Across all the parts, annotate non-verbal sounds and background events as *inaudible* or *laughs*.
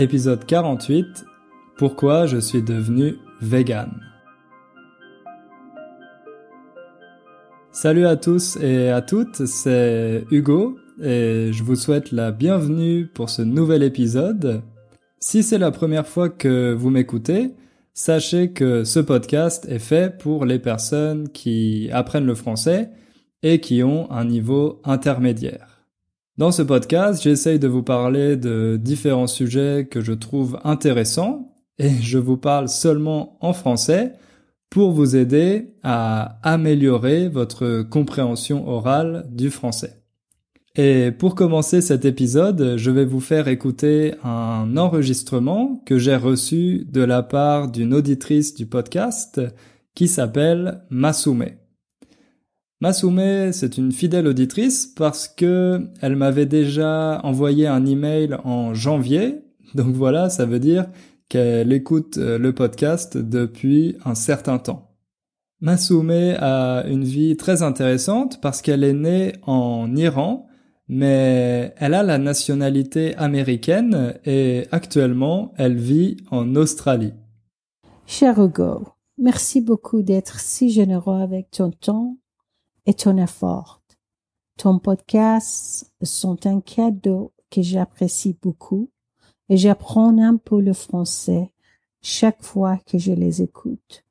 Épisode 48 Pourquoi je suis devenu vegan Salut à tous et à toutes, c'est Hugo et je vous souhaite la bienvenue pour ce nouvel épisode. Si c'est la première fois que vous m'écoutez, sachez que ce podcast est fait pour les personnes qui apprennent le français et qui ont un niveau intermédiaire. Dans ce podcast, j'essaye de vous parler de différents sujets que je trouve intéressants et je vous parle seulement en français pour vous aider à améliorer votre compréhension orale du français. Et pour commencer cet épisode, je vais vous faire écouter un enregistrement que j'ai reçu de la part d'une auditrice du podcast qui s'appelle Masume. Masume, c'est une fidèle auditrice parce que elle m'avait déjà envoyé un email en janvier. Donc voilà, ça veut dire qu'elle écoute euh, le podcast depuis un certain temps. Masume a une vie très intéressante parce qu'elle est née en Iran, mais elle a la nationalité américaine et actuellement elle vit en Australie. Cher Hugo, merci beaucoup d'être si généreux avec ton temps et ton effort. Ton podcast sont un cadeau que j'apprécie beaucoup et j'apprends un peu le français chaque fois que je les écoute.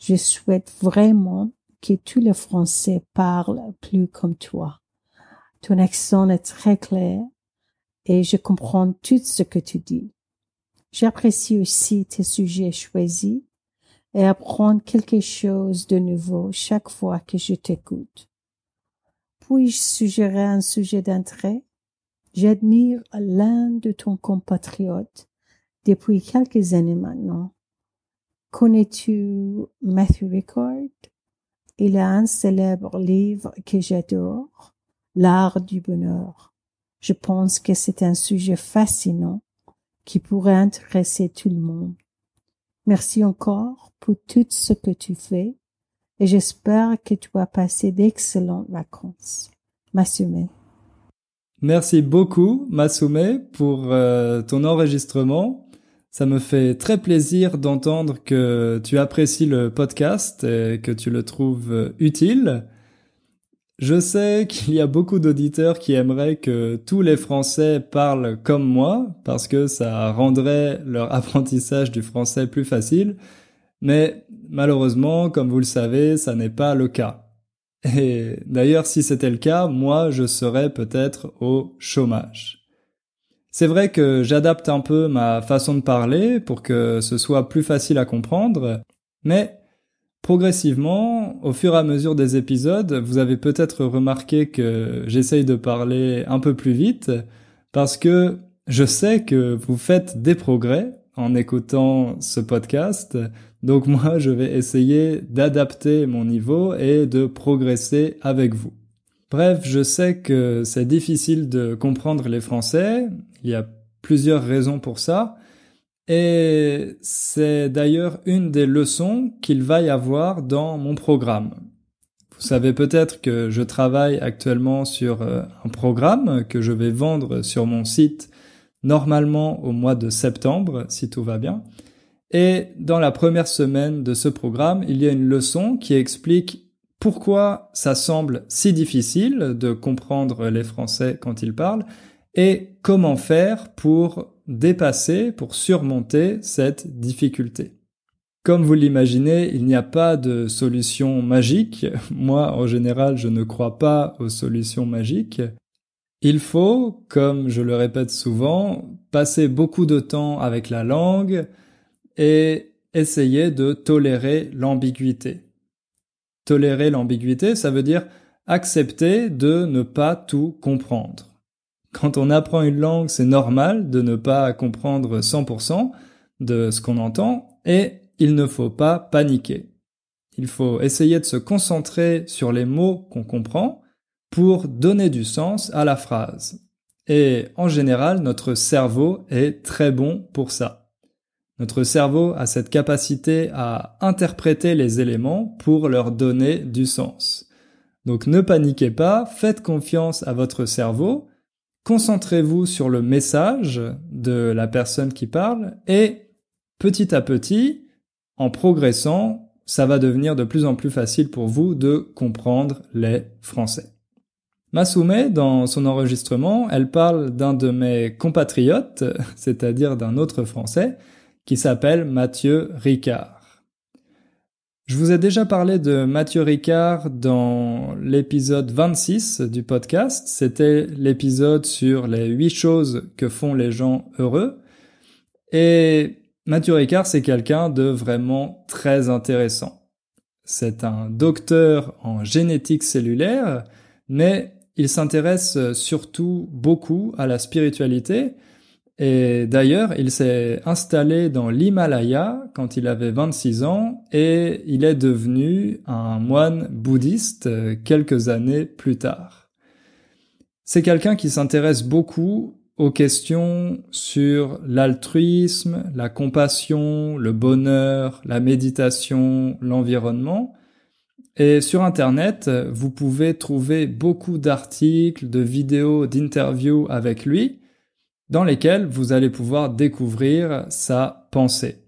Je souhaite vraiment que tous le Français parle plus comme toi. Ton accent est très clair et je comprends tout ce que tu dis. J'apprécie aussi tes sujets choisis et apprendre quelque chose de nouveau chaque fois que je t'écoute. Puis-je suggérer un sujet d'intérêt? J'admire l'un de ton compatriote depuis quelques années maintenant. Connais-tu Matthew Ricard? Il a un célèbre livre que j'adore, L'art du bonheur. Je pense que c'est un sujet fascinant qui pourrait intéresser tout le monde. Merci encore pour tout ce que tu fais et j'espère que tu as passé d'excellentes vacances. Massoumé. Merci beaucoup, Massoumé, pour euh, ton enregistrement. Ça me fait très plaisir d'entendre que tu apprécies le podcast et que tu le trouves utile. Je sais qu'il y a beaucoup d'auditeurs qui aimeraient que tous les Français parlent comme moi, parce que ça rendrait leur apprentissage du français plus facile, mais malheureusement, comme vous le savez, ça n'est pas le cas. Et d'ailleurs, si c'était le cas, moi, je serais peut-être au chômage. C'est vrai que j'adapte un peu ma façon de parler pour que ce soit plus facile à comprendre, mais Progressivement, au fur et à mesure des épisodes, vous avez peut-être remarqué que j'essaye de parler un peu plus vite parce que je sais que vous faites des progrès en écoutant ce podcast. Donc *laughs* moi, je vais essayer d'adapter mon niveau et de progresser avec vous. Bref, je sais que c'est difficile de comprendre les Français. Il y a plusieurs raisons pour ça. Et c'est d'ailleurs une des leçons qu'il va y avoir dans mon programme. Vous savez peut-être que je travaille actuellement sur euh, un programme que je vais vendre sur mon site normalement au mois de septembre, si tout va bien. Et dans la première semaine de ce programme, il y a une leçon qui explique pourquoi ça semble si difficile de comprendre les Français quand ils parlent et comment faire pour dépasser, pour surmonter cette difficulté. Comme vous l'imaginez, il n'y a pas de solution magique. *laughs* Moi, en général, je ne crois pas aux solutions magiques. Il faut, comme je le répète souvent, passer beaucoup de temps avec la langue et essayer de tolérer l'ambiguïté. Tolérer l'ambiguïté, ça veut dire accepter de ne pas tout comprendre. Quand on apprend une langue, c'est normal de ne pas comprendre 100% de ce qu'on entend et il ne faut pas paniquer. Il faut essayer de se concentrer sur les mots qu'on comprend pour donner du sens à la phrase. Et en général, notre cerveau est très bon pour ça. Notre cerveau a cette capacité à interpréter les éléments pour leur donner du sens. Donc ne paniquez pas, faites confiance à votre cerveau Concentrez-vous sur le message de la personne qui parle et petit à petit, en progressant, ça va devenir de plus en plus facile pour vous de comprendre les Français. Massoumé, dans son enregistrement, elle parle d'un de mes compatriotes, *laughs* c'est-à-dire d'un autre Français, qui s'appelle Mathieu Ricard. Je vous ai déjà parlé de Mathieu Ricard dans l'épisode 26 du podcast. C'était l'épisode sur les huit choses que font les gens heureux. Et Mathieu Ricard, c'est quelqu'un de vraiment très intéressant. C'est un docteur en génétique cellulaire, mais il s'intéresse surtout beaucoup à la spiritualité et d'ailleurs, il s'est installé dans l'Himalaya quand il avait 26 ans et il est devenu un moine bouddhiste quelques années plus tard. C'est quelqu'un qui s'intéresse beaucoup aux questions sur l'altruisme, la compassion, le bonheur, la méditation, l'environnement. Et sur Internet, vous pouvez trouver beaucoup d'articles, de vidéos, d'interviews avec lui dans lesquels vous allez pouvoir découvrir sa pensée.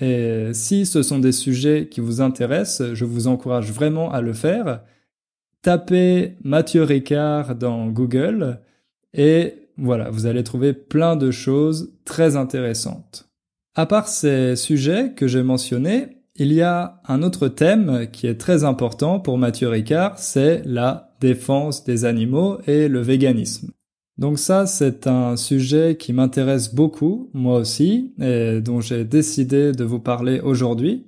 Et si ce sont des sujets qui vous intéressent, je vous encourage vraiment à le faire. Tapez Mathieu Ricard dans Google et voilà, vous allez trouver plein de choses très intéressantes. À part ces sujets que j'ai mentionnés, il y a un autre thème qui est très important pour Mathieu Ricard, c'est la défense des animaux et le véganisme. Donc ça, c'est un sujet qui m'intéresse beaucoup, moi aussi, et dont j'ai décidé de vous parler aujourd'hui.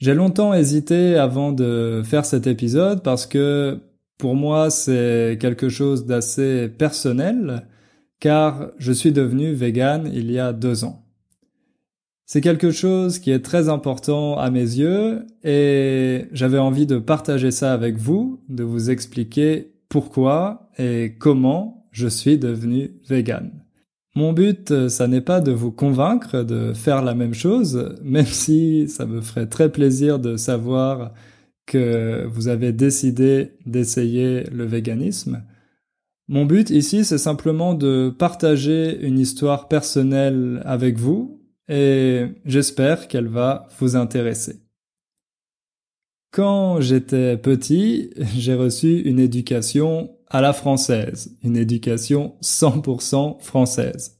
J'ai longtemps hésité avant de faire cet épisode parce que pour moi, c'est quelque chose d'assez personnel, car je suis devenu vegan il y a deux ans. C'est quelque chose qui est très important à mes yeux et j'avais envie de partager ça avec vous, de vous expliquer pourquoi et comment je suis devenu vegan. Mon but, euh, ça n'est pas de vous convaincre de faire la même chose, *laughs* même si ça me ferait très plaisir de savoir que vous avez décidé d'essayer le véganisme. Mon but ici, c'est simplement de partager une histoire personnelle avec vous et j'espère qu'elle va vous intéresser. Quand j'étais petit, *laughs* j'ai reçu une éducation à la française, une éducation 100% française.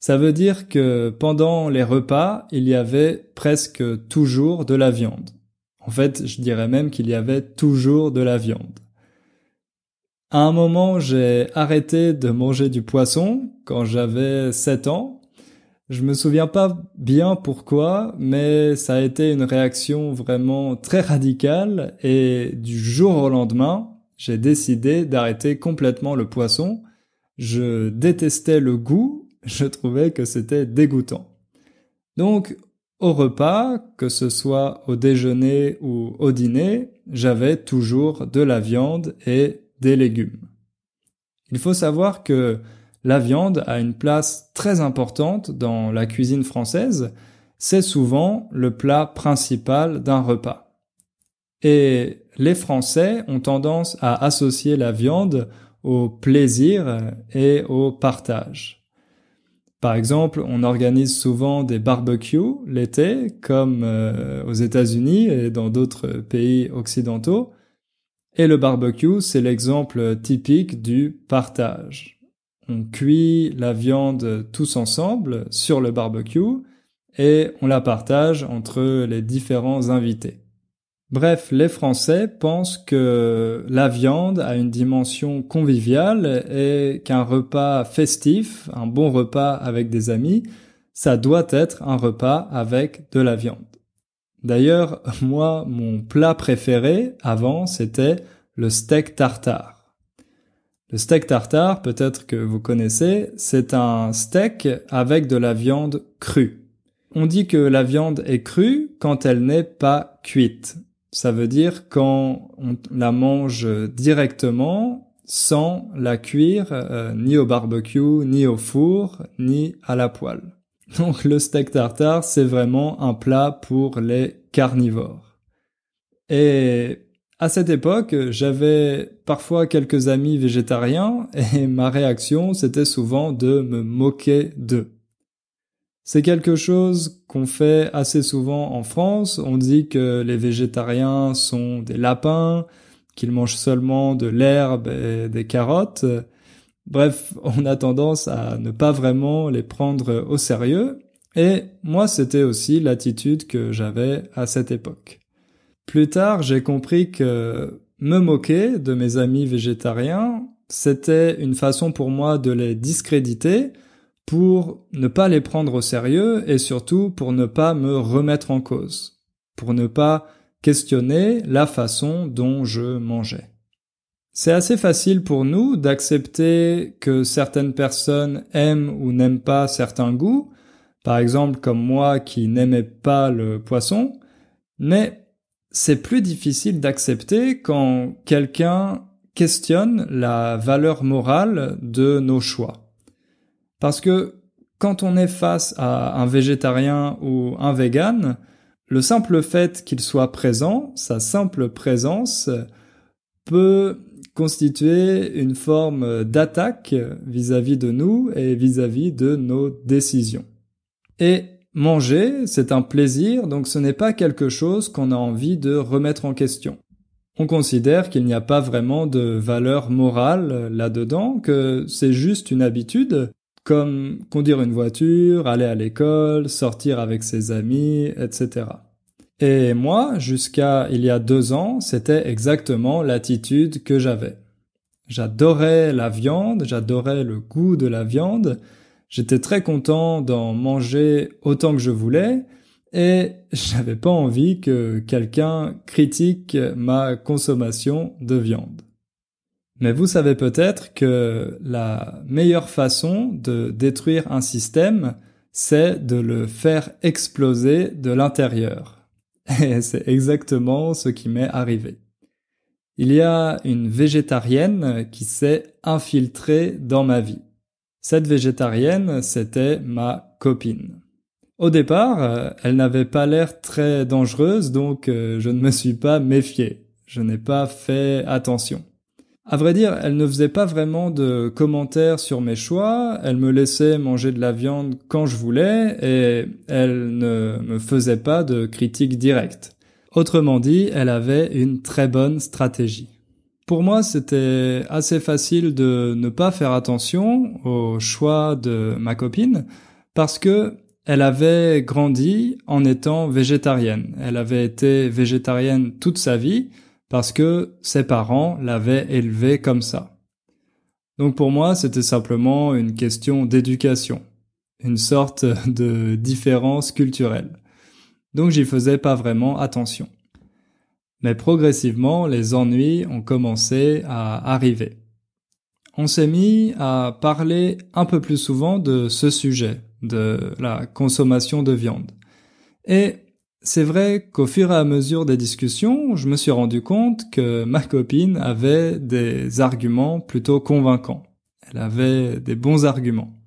Ça veut dire que pendant les repas, il y avait presque toujours de la viande. En fait, je dirais même qu'il y avait toujours de la viande. À un moment, j'ai arrêté de manger du poisson quand j'avais 7 ans. Je me souviens pas bien pourquoi, mais ça a été une réaction vraiment très radicale et du jour au lendemain, j'ai décidé d'arrêter complètement le poisson. Je détestais le goût, je trouvais que c'était dégoûtant. Donc, au repas, que ce soit au déjeuner ou au dîner, j'avais toujours de la viande et des légumes. Il faut savoir que la viande a une place très importante dans la cuisine française, c'est souvent le plat principal d'un repas. Et les Français ont tendance à associer la viande au plaisir et au partage. Par exemple, on organise souvent des barbecues l'été, comme euh, aux États-Unis et dans d'autres pays occidentaux. Et le barbecue, c'est l'exemple typique du partage. On cuit la viande tous ensemble sur le barbecue et on la partage entre les différents invités. Bref, les Français pensent que la viande a une dimension conviviale et qu'un repas festif, un bon repas avec des amis, ça doit être un repas avec de la viande. D'ailleurs, *laughs* moi, mon plat préféré avant, c'était le steak tartare. Le steak tartare, peut-être que vous connaissez, c'est un steak avec de la viande crue. On dit que la viande est crue quand elle n'est pas cuite. Ça veut dire quand on la mange directement, sans la cuire, euh, ni au barbecue, ni au four, ni à la poêle. Donc le steak tartare, c'est vraiment un plat pour les carnivores. Et à cette époque, j'avais parfois quelques amis végétariens et ma réaction, c'était souvent de me moquer d'eux. C'est quelque chose qu'on fait assez souvent en France. On dit que les végétariens sont des lapins, qu'ils mangent seulement de l'herbe et des carottes. Bref, on a tendance à ne pas vraiment les prendre au sérieux. Et moi, c'était aussi l'attitude que j'avais à cette époque. Plus tard, j'ai compris que me moquer de mes amis végétariens, c'était une façon pour moi de les discréditer, pour ne pas les prendre au sérieux et surtout pour ne pas me remettre en cause, pour ne pas questionner la façon dont je mangeais. C'est assez facile pour nous d'accepter que certaines personnes aiment ou n'aiment pas certains goûts, par exemple comme moi qui n'aimais pas le poisson, mais c'est plus difficile d'accepter quand quelqu'un questionne la valeur morale de nos choix. Parce que quand on est face à un végétarien ou un vegan, le simple fait qu'il soit présent, sa simple présence, peut constituer une forme d'attaque vis-à-vis de nous et vis-à-vis -vis de nos décisions. Et manger, c'est un plaisir, donc ce n'est pas quelque chose qu'on a envie de remettre en question. On considère qu'il n'y a pas vraiment de valeur morale là-dedans, que c'est juste une habitude, comme conduire une voiture, aller à l'école, sortir avec ses amis, etc. Et moi, jusqu'à il y a deux ans, c'était exactement l'attitude que j'avais. J'adorais la viande, j'adorais le goût de la viande, j'étais très content d'en manger autant que je voulais, et *laughs* j'avais pas envie que quelqu'un critique ma consommation de viande. Mais vous savez peut-être que la meilleure façon de détruire un système, c'est de le faire exploser de l'intérieur. *laughs* Et c'est exactement ce qui m'est arrivé. Il y a une végétarienne qui s'est infiltrée dans ma vie. Cette végétarienne, c'était ma copine. Au départ, euh, elle n'avait pas l'air très dangereuse, donc euh, je ne me suis pas méfié. Je n'ai pas fait attention. À vrai dire, elle ne faisait pas vraiment de commentaires sur mes choix, elle me laissait manger de la viande quand je voulais et elle ne me faisait pas de critiques directes. Autrement dit, elle avait une très bonne stratégie. Pour moi, c'était assez facile de ne pas faire attention aux choix de ma copine parce que elle avait grandi en étant végétarienne. Elle avait été végétarienne toute sa vie, parce que ses parents l'avaient élevé comme ça. Donc pour moi, c'était simplement une question d'éducation, une sorte de différence culturelle. Donc j'y faisais pas vraiment attention. Mais progressivement, les ennuis ont commencé à arriver. On s'est mis à parler un peu plus souvent de ce sujet, de la consommation de viande. Et c'est vrai qu'au fur et à mesure des discussions, je me suis rendu compte que ma copine avait des arguments plutôt convaincants. Elle avait des bons arguments.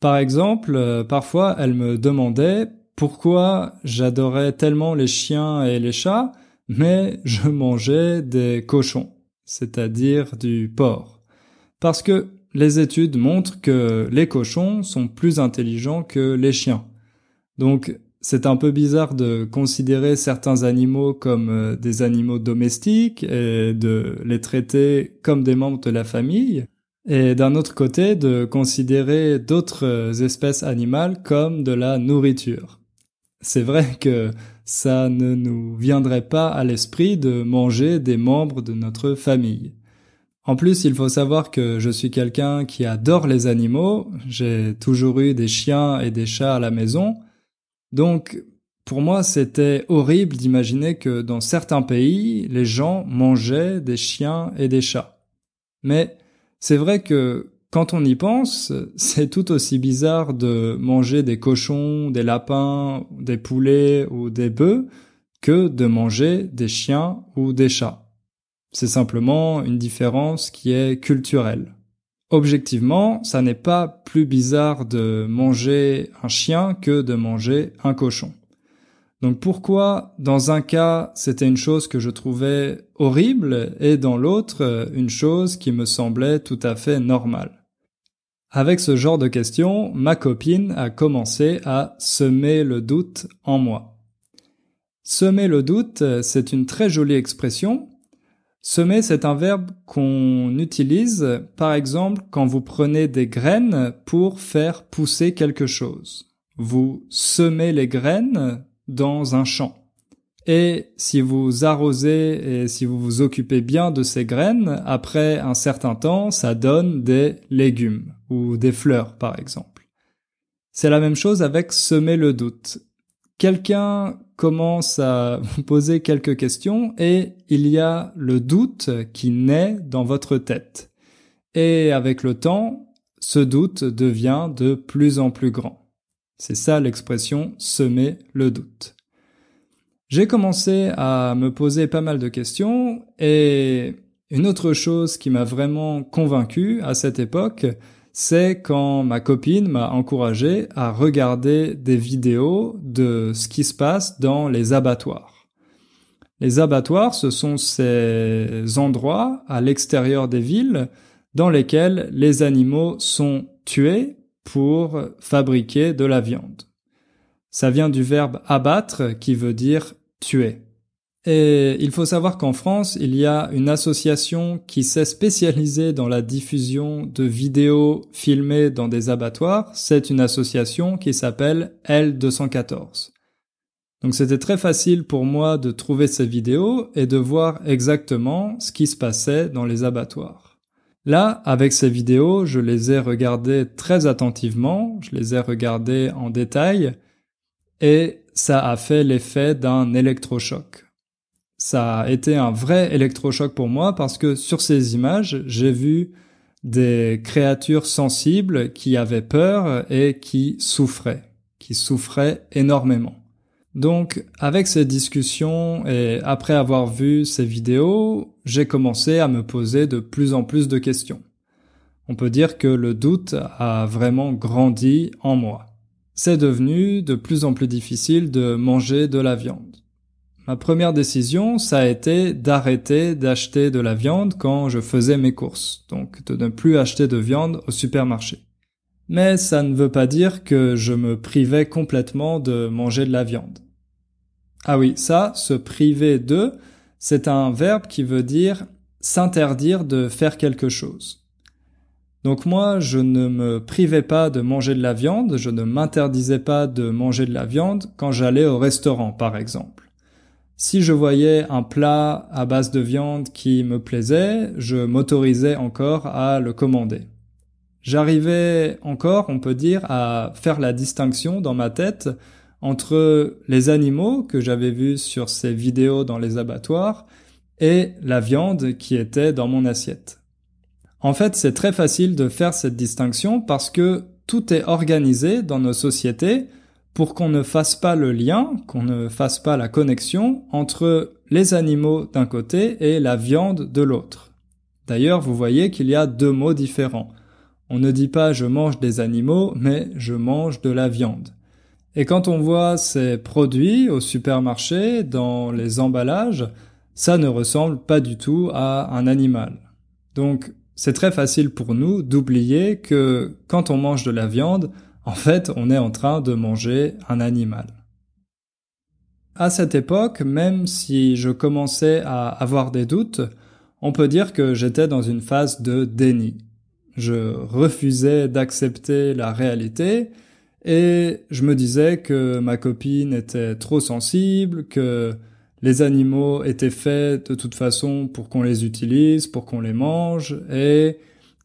Par exemple, euh, parfois elle me demandait pourquoi j'adorais tellement les chiens et les chats, mais je mangeais des cochons, c'est-à-dire du porc. Parce que les études montrent que les cochons sont plus intelligents que les chiens. Donc c'est un peu bizarre de considérer certains animaux comme euh, des animaux domestiques et de les traiter comme des membres de la famille, et d'un autre côté de considérer d'autres euh, espèces animales comme de la nourriture. C'est vrai que ça ne nous viendrait pas à l'esprit de manger des membres de notre famille. En plus, il faut savoir que je suis quelqu'un qui adore les animaux, j'ai toujours eu des chiens et des chats à la maison, donc, pour moi, c'était horrible d'imaginer que dans certains pays, les gens mangeaient des chiens et des chats. Mais c'est vrai que quand on y pense, *laughs* c'est tout aussi bizarre de manger des cochons, des lapins, des poulets ou des bœufs que de manger des chiens ou des chats. C'est simplement une différence qui est culturelle. Objectivement, ça n'est pas plus bizarre de manger un chien que de manger un cochon. Donc pourquoi dans un cas c'était une chose que je trouvais horrible et dans l'autre une chose qui me semblait tout à fait normale Avec ce genre de questions, ma copine a commencé à semer le doute en moi. Semer le doute, c'est une très jolie expression Semer, c'est un verbe qu'on utilise, par exemple, quand vous prenez des graines pour faire pousser quelque chose. Vous semez les graines dans un champ. Et si vous arrosez et si vous vous occupez bien de ces graines, après un certain temps, ça donne des légumes ou des fleurs, par exemple. C'est la même chose avec semer le doute. Quelqu'un commence à vous *laughs* poser quelques questions et il y a le doute qui naît dans votre tête. Et avec le temps, ce doute devient de plus en plus grand. C'est ça l'expression semer le doute. J'ai commencé à me poser pas mal de questions et une autre chose qui m'a vraiment convaincu à cette époque, c'est quand ma copine m'a encouragé à regarder des vidéos de ce qui se passe dans les abattoirs. Les abattoirs, ce sont ces endroits à l'extérieur des villes dans lesquels les animaux sont tués pour fabriquer de la viande. Ça vient du verbe abattre qui veut dire tuer. Et il faut savoir qu'en France, il y a une association qui s'est spécialisée dans la diffusion de vidéos filmées dans des abattoirs. C'est une association qui s'appelle L214. Donc c'était très facile pour moi de trouver ces vidéos et de voir exactement ce qui se passait dans les abattoirs. Là, avec ces vidéos, je les ai regardées très attentivement, je les ai regardées en détail, et ça a fait l'effet d'un électrochoc ça a été un vrai électrochoc pour moi parce que sur ces images, j'ai vu des créatures sensibles qui avaient peur et qui souffraient, qui souffraient énormément. Donc, avec ces discussions et après avoir vu ces vidéos, j'ai commencé à me poser de plus en plus de questions. On peut dire que le doute a vraiment grandi en moi. C'est devenu de plus en plus difficile de manger de la viande. Ma première décision, ça a été d'arrêter d'acheter de la viande quand je faisais mes courses, donc de ne plus acheter de viande au supermarché. Mais ça ne veut pas dire que je me privais complètement de manger de la viande. Ah oui, ça, se priver de, c'est un verbe qui veut dire s'interdire de faire quelque chose. Donc moi, je ne me privais pas de manger de la viande, je ne m'interdisais pas de manger de la viande quand j'allais au restaurant, par exemple. Si je voyais un plat à base de viande qui me plaisait, je m'autorisais encore à le commander. J'arrivais encore, on peut dire, à faire la distinction dans ma tête entre les animaux que j'avais vus sur ces vidéos dans les abattoirs et la viande qui était dans mon assiette. En fait, c'est très facile de faire cette distinction parce que tout est organisé dans nos sociétés pour qu'on ne fasse pas le lien, qu'on ne fasse pas la connexion entre les animaux d'un côté et la viande de l'autre. D'ailleurs, vous voyez qu'il y a deux mots différents. On ne dit pas je mange des animaux, mais je mange de la viande. Et quand on voit ces produits au supermarché, dans les emballages, ça ne ressemble pas du tout à un animal. Donc, c'est très facile pour nous d'oublier que quand on mange de la viande, en fait, on est en train de manger un animal. À cette époque, même si je commençais à avoir des doutes, on peut dire que j'étais dans une phase de déni. Je refusais d'accepter la réalité et je me disais que ma copine était trop sensible, que les animaux étaient faits de toute façon pour qu'on les utilise, pour qu'on les mange et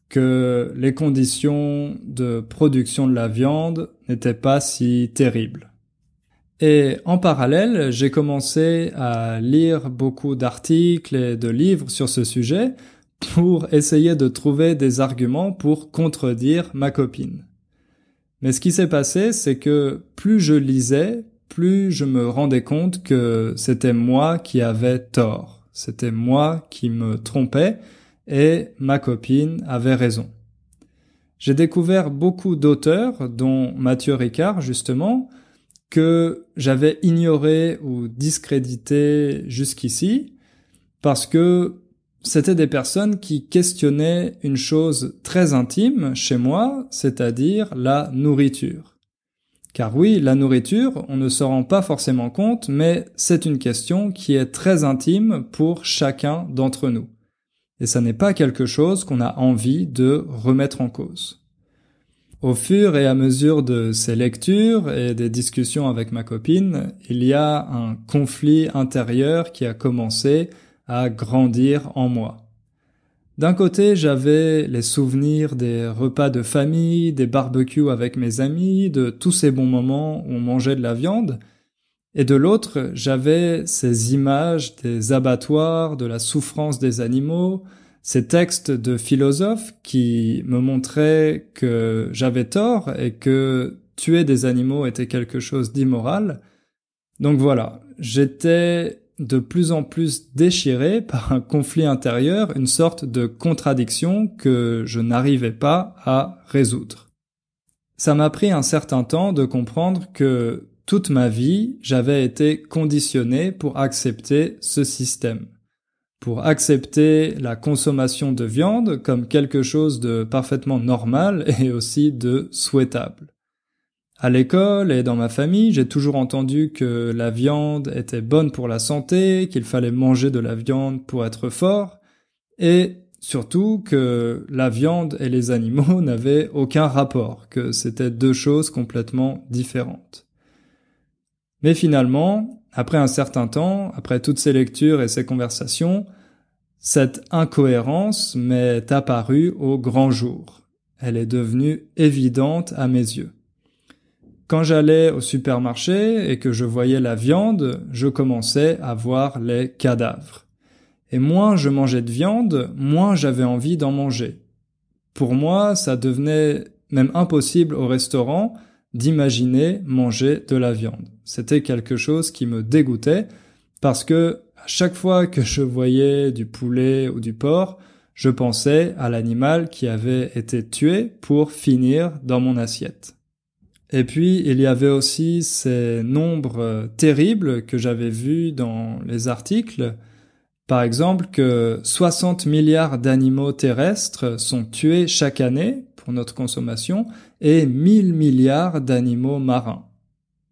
que les conditions de production de la viande n'étaient pas si terribles. Et en parallèle, j'ai commencé à lire beaucoup d'articles et de livres sur ce sujet pour essayer de trouver des arguments pour contredire ma copine. Mais ce qui s'est passé, c'est que plus je lisais, plus je me rendais compte que c'était moi qui avais tort, c'était moi qui me trompais, et ma copine avait raison. J'ai découvert beaucoup d'auteurs, dont Mathieu Ricard justement, que j'avais ignoré ou discrédité jusqu'ici, parce que c'était des personnes qui questionnaient une chose très intime chez moi, c'est-à-dire la nourriture. Car oui, la nourriture, on ne se rend pas forcément compte, mais c'est une question qui est très intime pour chacun d'entre nous. Et ça n'est pas quelque chose qu'on a envie de remettre en cause. Au fur et à mesure de ces lectures et des discussions avec ma copine, il y a un conflit intérieur qui a commencé à grandir en moi. D'un côté, j'avais les souvenirs des repas de famille, des barbecues avec mes amis, de tous ces bons moments où on mangeait de la viande, et de l'autre, j'avais ces images des abattoirs, de la souffrance des animaux, ces textes de philosophes qui me montraient que j'avais tort et que tuer des animaux était quelque chose d'immoral. Donc voilà, j'étais de plus en plus déchiré *laughs* par un conflit intérieur, une sorte de contradiction que je n'arrivais pas à résoudre. Ça m'a pris un certain temps de comprendre que toute ma vie, j'avais été conditionné pour accepter ce système, pour accepter la consommation de viande comme quelque chose de parfaitement normal *laughs* et aussi de souhaitable. À l'école et dans ma famille, j'ai toujours entendu que la viande était bonne pour la santé, qu'il fallait manger de la viande pour être fort, et surtout que la viande et les animaux *laughs* n'avaient aucun rapport, que c'était deux choses complètement différentes. Mais finalement, après un certain temps, après toutes ces lectures et ces conversations, cette incohérence m'est apparue au grand jour. Elle est devenue évidente à mes yeux. Quand j'allais au supermarché et que je voyais la viande, je commençais à voir les cadavres. Et moins je mangeais de viande, moins j'avais envie d'en manger. Pour moi, ça devenait même impossible au restaurant d'imaginer manger de la viande. C'était quelque chose qui me dégoûtait parce que à chaque fois que je voyais du poulet ou du porc, je pensais à l'animal qui avait été tué pour finir dans mon assiette. Et puis, il y avait aussi ces nombres terribles que j'avais vus dans les articles. Par exemple, que 60 milliards d'animaux terrestres sont tués chaque année pour notre consommation, et mille milliards d'animaux marins.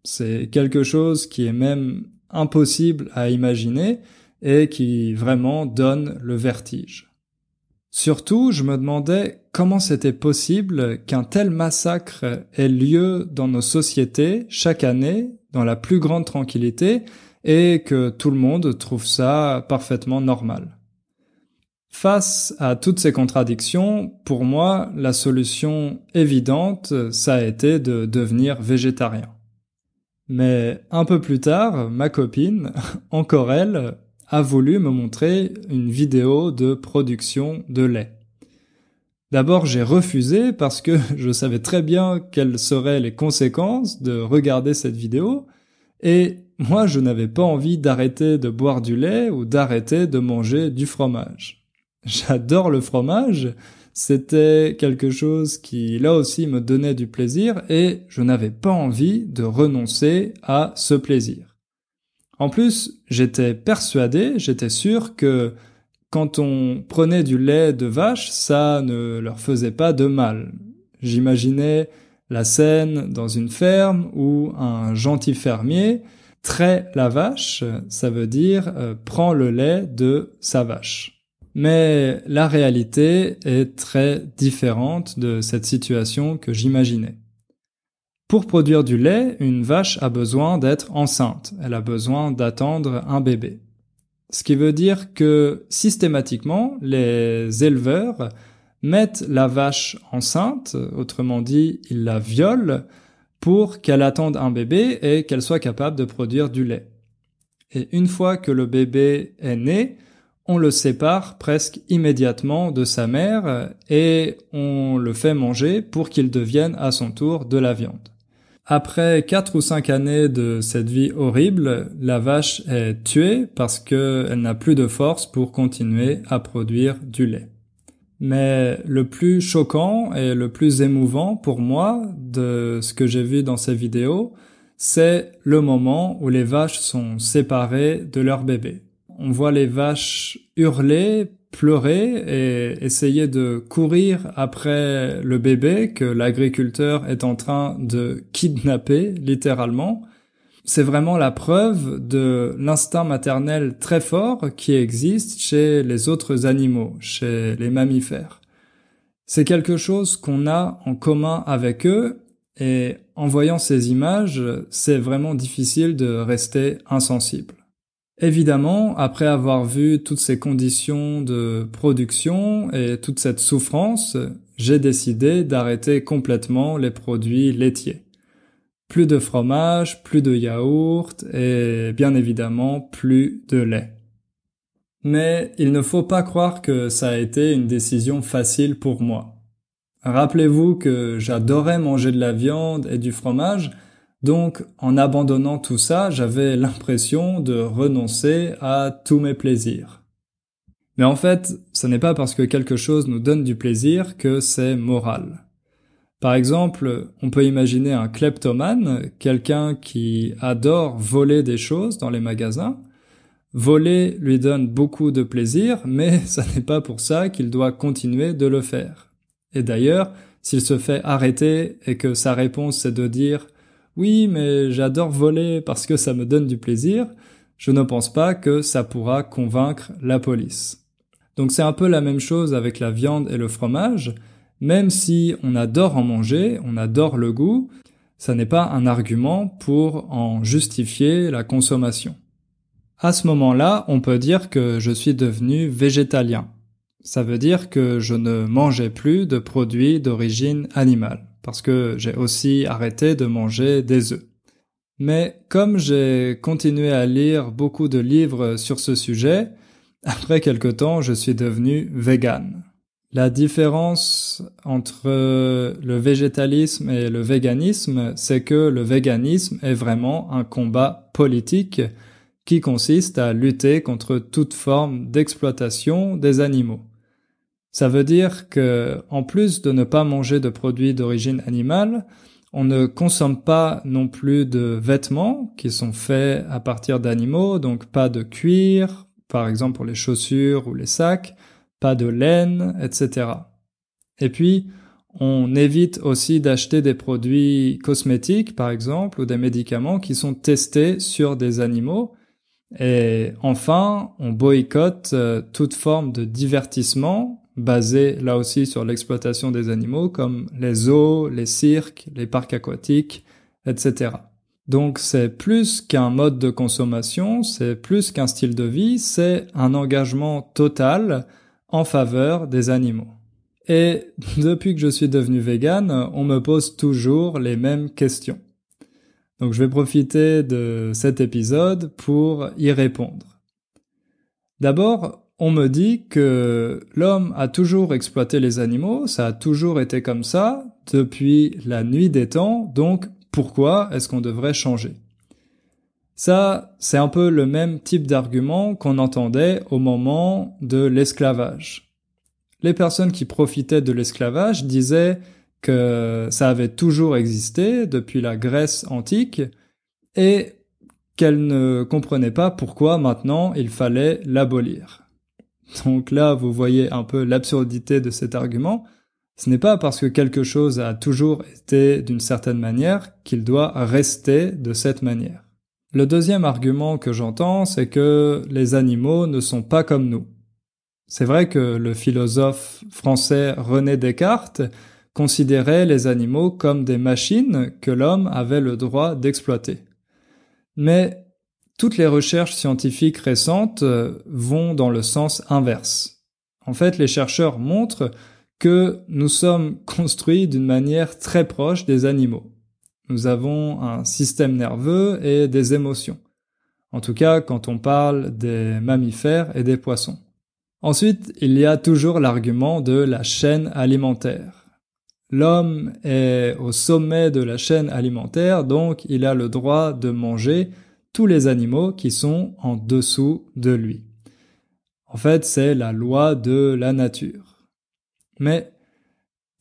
C'est quelque chose qui est même impossible à imaginer et qui vraiment donne le vertige. Surtout, je me demandais comment c'était possible qu'un tel massacre ait lieu dans nos sociétés chaque année, dans la plus grande tranquillité, et que tout le monde trouve ça parfaitement normal. Face à toutes ces contradictions, pour moi, la solution évidente, ça a été de devenir végétarien. Mais un peu plus tard, ma copine, *laughs* encore elle, a voulu me montrer une vidéo de production de lait. D'abord, j'ai refusé parce que *laughs* je savais très bien quelles seraient les conséquences de regarder cette vidéo, et moi, je n'avais pas envie d'arrêter de boire du lait ou d'arrêter de manger du fromage. J'adore le fromage. C'était quelque chose qui, là aussi, me donnait du plaisir et je n'avais pas envie de renoncer à ce plaisir. En plus, j'étais persuadé, j'étais sûr que quand on prenait du lait de vache, ça ne leur faisait pas de mal. J'imaginais la scène dans une ferme où un gentil fermier trait la vache, ça veut dire euh, prend le lait de sa vache. Mais la réalité est très différente de cette situation que j'imaginais. Pour produire du lait, une vache a besoin d'être enceinte, elle a besoin d'attendre un bébé. Ce qui veut dire que systématiquement, les éleveurs mettent la vache enceinte, autrement dit, ils la violent, pour qu'elle attende un bébé et qu'elle soit capable de produire du lait. Et une fois que le bébé est né, on le sépare presque immédiatement de sa mère et on le fait manger pour qu'il devienne à son tour de la viande. Après quatre ou cinq années de cette vie horrible, la vache est tuée parce qu'elle n'a plus de force pour continuer à produire du lait. Mais le plus choquant et le plus émouvant pour moi de ce que j'ai vu dans ces vidéos, c'est le moment où les vaches sont séparées de leur bébé on voit les vaches hurler, pleurer et essayer de courir après le bébé que l'agriculteur est en train de kidnapper, littéralement. C'est vraiment la preuve de l'instinct maternel très fort qui existe chez les autres animaux, chez les mammifères. C'est quelque chose qu'on a en commun avec eux et en voyant ces images, c'est vraiment difficile de rester insensible. Évidemment, après avoir vu toutes ces conditions de production et toute cette souffrance, j'ai décidé d'arrêter complètement les produits laitiers. Plus de fromage, plus de yaourt et bien évidemment plus de lait. Mais il ne faut pas croire que ça a été une décision facile pour moi. Rappelez-vous que j'adorais manger de la viande et du fromage, donc, en abandonnant tout ça, j'avais l'impression de renoncer à tous mes plaisirs. Mais en fait, ce n'est pas parce que quelque chose nous donne du plaisir que c'est moral. Par exemple, on peut imaginer un kleptomane, quelqu'un qui adore voler des choses dans les magasins. Voler lui donne beaucoup de plaisir, *laughs* mais ce n'est pas pour ça qu'il doit continuer de le faire. Et d'ailleurs, s'il se fait arrêter et que sa réponse c'est de dire oui, mais j'adore voler parce que ça me donne du plaisir, je ne pense pas que ça pourra convaincre la police. Donc c'est un peu la même chose avec la viande et le fromage. Même si on adore en manger, on adore le goût, ça n'est pas un argument pour en justifier la consommation. À ce moment-là, on peut dire que je suis devenu végétalien. Ça veut dire que je ne mangeais plus de produits d'origine animale parce que j'ai aussi arrêté de manger des œufs. Mais comme j'ai continué à lire beaucoup de livres sur ce sujet, *laughs* après quelque temps, je suis devenu végane. La différence entre le végétalisme et le véganisme, c'est que le véganisme est vraiment un combat politique qui consiste à lutter contre toute forme d'exploitation des animaux. Ça veut dire que, en plus de ne pas manger de produits d'origine animale, on ne consomme pas non plus de vêtements qui sont faits à partir d'animaux, donc pas de cuir, par exemple pour les chaussures ou les sacs, pas de laine, etc. Et puis, on évite aussi d'acheter des produits cosmétiques, par exemple, ou des médicaments qui sont testés sur des animaux. Et enfin, on boycotte euh, toute forme de divertissement basé là aussi sur l'exploitation des animaux, comme les zoos, les cirques, les parcs aquatiques, etc. Donc c'est plus qu'un mode de consommation, c'est plus qu'un style de vie, c'est un engagement total en faveur des animaux. Et depuis que je suis devenu végane, on me pose toujours les mêmes questions. Donc je vais profiter de cet épisode pour y répondre. D'abord, on me dit que l'homme a toujours exploité les animaux, ça a toujours été comme ça, depuis la nuit des temps, donc pourquoi est-ce qu'on devrait changer Ça, c'est un peu le même type d'argument qu'on entendait au moment de l'esclavage. Les personnes qui profitaient de l'esclavage disaient que ça avait toujours existé depuis la Grèce antique et qu'elles ne comprenaient pas pourquoi maintenant il fallait l'abolir. Donc là, vous voyez un peu l'absurdité de cet argument. Ce n'est pas parce que quelque chose a toujours été d'une certaine manière qu'il doit rester de cette manière. Le deuxième argument que j'entends, c'est que les animaux ne sont pas comme nous. C'est vrai que le philosophe français René Descartes considérait les animaux comme des machines que l'homme avait le droit d'exploiter. Mais toutes les recherches scientifiques récentes euh, vont dans le sens inverse. En fait, les chercheurs montrent que nous sommes *laughs* construits d'une manière très proche des animaux. Nous avons un système nerveux et des émotions. En tout cas, quand on parle des mammifères et des poissons. Ensuite, il y a toujours l'argument de la chaîne alimentaire. L'homme est au sommet de la chaîne alimentaire, donc il a le droit de manger tous les animaux qui sont en dessous de lui. En fait, c'est la loi de la nature. Mais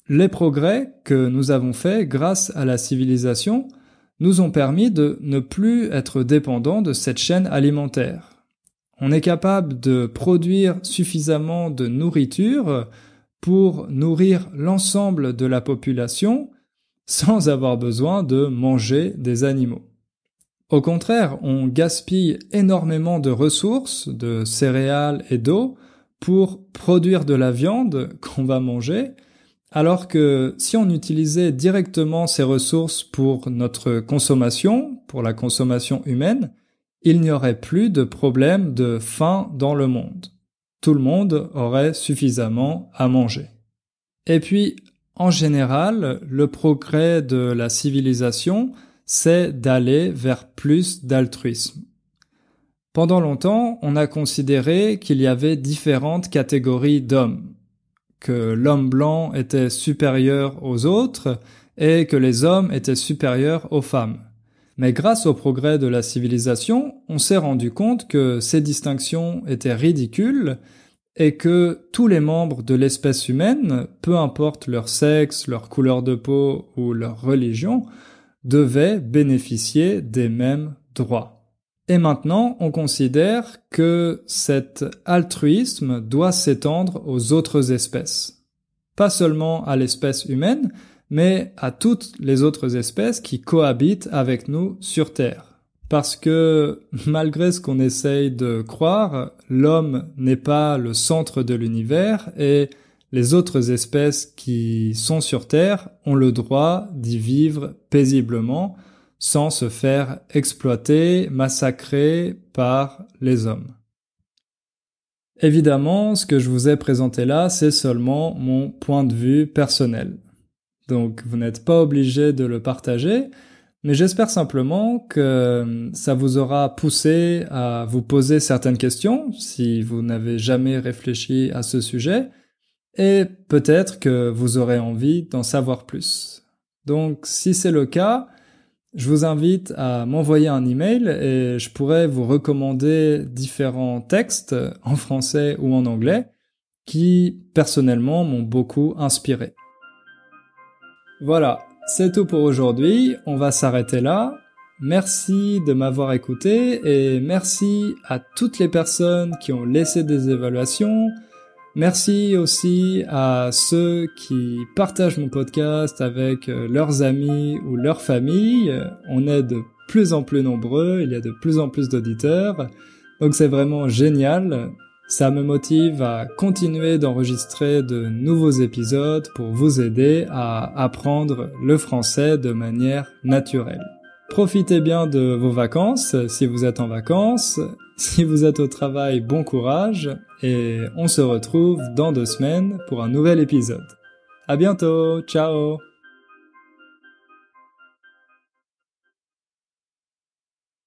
les progrès que nous avons faits grâce à la civilisation nous ont permis de ne plus être dépendants de cette chaîne alimentaire. On est capable de produire suffisamment de nourriture pour nourrir l'ensemble de la population sans avoir besoin de manger des animaux. Au contraire, on gaspille énormément de ressources, de céréales et d'eau pour produire de la viande qu'on va manger, alors que si on utilisait directement ces ressources pour notre consommation, pour la consommation humaine, il n'y aurait plus de problème de faim dans le monde. Tout le monde aurait suffisamment à manger. Et puis, en général, le progrès de la civilisation c'est d'aller vers plus d'altruisme. Pendant longtemps, on a considéré qu'il y avait différentes catégories d'hommes, que l'homme blanc était supérieur aux autres et que les hommes étaient supérieurs aux femmes. Mais grâce au progrès de la civilisation, on s'est rendu compte que ces distinctions étaient ridicules et que tous les membres de l'espèce humaine, peu importe leur sexe, leur couleur de peau ou leur religion, devaient bénéficier des mêmes droits. Et maintenant, on considère que cet altruisme doit s'étendre aux autres espèces. Pas seulement à l'espèce humaine, mais à toutes les autres espèces qui cohabitent avec nous sur Terre. Parce que, malgré ce qu'on essaye de croire, l'homme n'est pas le centre de l'univers et les autres espèces qui sont sur Terre ont le droit d'y vivre paisiblement sans se faire exploiter, massacrer par les hommes. Évidemment, ce que je vous ai présenté là, c'est seulement mon point de vue personnel. Donc vous n'êtes pas obligé de le partager, mais j'espère simplement que ça vous aura poussé à vous poser certaines questions si vous n'avez jamais réfléchi à ce sujet et peut-être que vous aurez envie d'en savoir plus. Donc si c'est le cas, je vous invite à m'envoyer un email et je pourrais vous recommander différents textes *laughs* en français ou en anglais qui personnellement m'ont beaucoup inspiré. Voilà, c'est tout pour aujourd'hui, on va s'arrêter là. Merci de m'avoir écouté et merci à toutes les personnes qui ont laissé des évaluations, Merci aussi à ceux qui partagent mon podcast avec euh, leurs amis ou leur famille. On est de plus en plus nombreux, il y a de plus en plus d'auditeurs. Donc c'est vraiment génial. Ça me motive à continuer d'enregistrer de nouveaux épisodes pour vous aider à apprendre le français de manière naturelle. Profitez bien de vos vacances si vous êtes en vacances si vous êtes au travail, bon courage et on se retrouve dans deux semaines pour un nouvel épisode. À bientôt, ciao